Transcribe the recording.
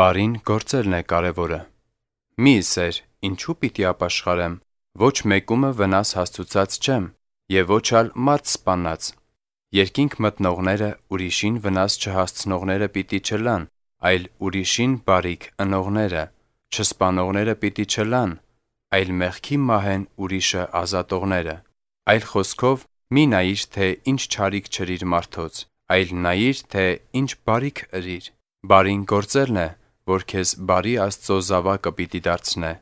Բարին գործելն է կարևորը։ Մի սեր, ինչու պիտի ապաշխարեմ։ Ոչ մեկումը վնաս հասցուցած չեմ եւ ոչ ալ մարդ սپانած։ Երկինք մտնողները ուրիշին վնաս չհասցնողները պիտի չլան, այլ ուրիշին բարիք ընողները, չսպանողները պիտի չլան, այլ մեղքի մահեն ուրիշը ազատողները։ Այլ խոսքով մի նայիր թե ինչ չարիք չրիր մարդոց, այլ նայիր թե ինչ բարիք ըրիր։ Բարին գործելն է որ քեզ բարի Աստծո զավակը պիտի դարձնե։